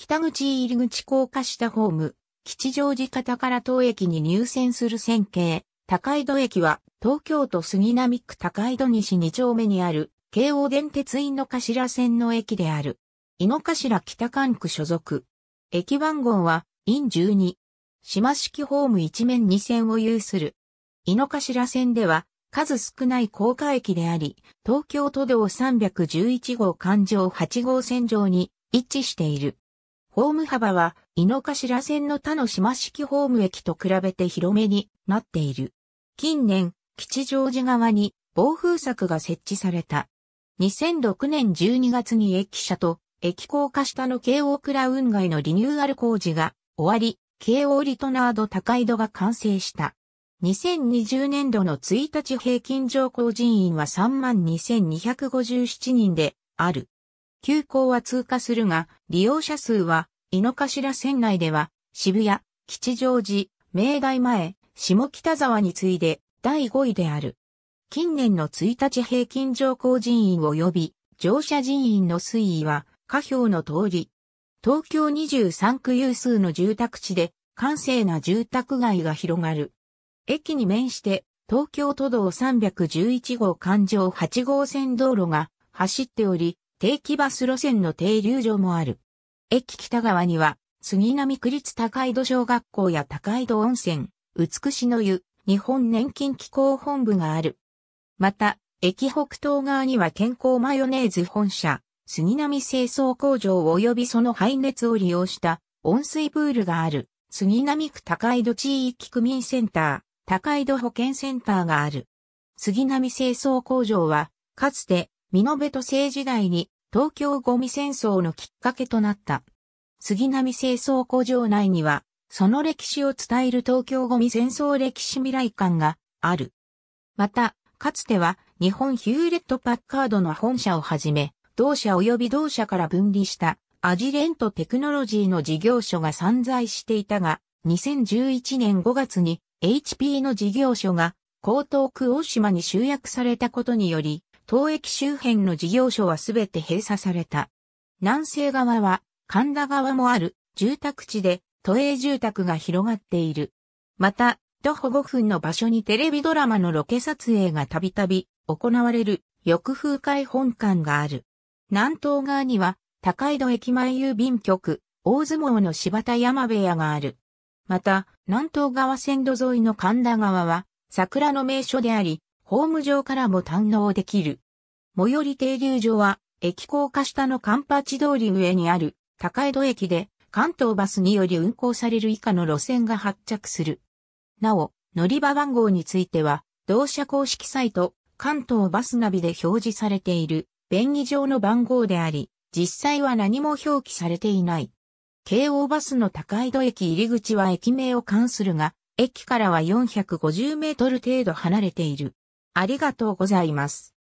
北口入口高架下ホーム、吉祥寺方から当駅に入線する線形、高井戸駅は東京都杉並区高井戸西2丁目にある京王電鉄井の頭線の駅である。井の頭北管区所属。駅番号は、イン12。島式ホーム一面2線を有する。井の頭線では、数少ない高架駅であり、東京都道311号環状8号線上に位置している。ホーム幅は、井の頭線の他の島式ホーム駅と比べて広めになっている。近年、吉祥寺側に防風柵が設置された。2006年12月に駅舎と駅高架下の京王クラウン街のリニューアル工事が終わり、京王リトナード高井戸が完成した。2020年度の1日平均乗降人員は32,257人である。急行は通過するが、利用者数は、井の頭線内では、渋谷、吉祥寺、明大前、下北沢に次いで、第5位である。近年の1日平均乗降人員及び乗車人員の推移は下表の通り。東京23区有数の住宅地で閑静な住宅街が広がる。駅に面して東京都道311号環状8号線道路が走っており、定期バス路線の停留所もある。駅北側には、杉並区立高井戸小学校や高井戸温泉、美しの湯、日本年金機構本部がある。また、駅北東側には健康マヨネーズ本社、杉並清掃工場及びその排熱を利用した温水プールがある、杉並区高井戸地域区民センター、高井戸保健センターがある。杉並清掃工場は、かつて身延部都政時代に東京ゴミ戦争のきっかけとなった。杉並清掃工場内には、その歴史を伝える東京ゴミ戦争歴史未来館がある。また、かつては日本ヒューレット・パッカードの本社をはじめ、同社及び同社から分離したアジレントテクノロジーの事業所が散在していたが、2011年5月に HP の事業所が江東区大島に集約されたことにより、東駅周辺の事業所はすべて閉鎖された。南西側は神田川もある住宅地で都営住宅が広がっている。また、徒歩5分の場所にテレビドラマのロケ撮影がたびたび行われる翼風会本館がある。南東側には高井戸駅前郵便局、大相撲の柴田山部屋がある。また、南東側線路沿いの神田川は桜の名所であり、ホーム上からも堪能できる。最寄り停留所は、駅高架下のカンパチ通り上にある、高江戸駅で、関東バスにより運行される以下の路線が発着する。なお、乗り場番号については、同社公式サイト、関東バスナビで表示されている、便宜上の番号であり、実際は何も表記されていない。京王バスの高井戸駅入り口は駅名を関するが、駅からは450メートル程度離れている。ありがとうございます。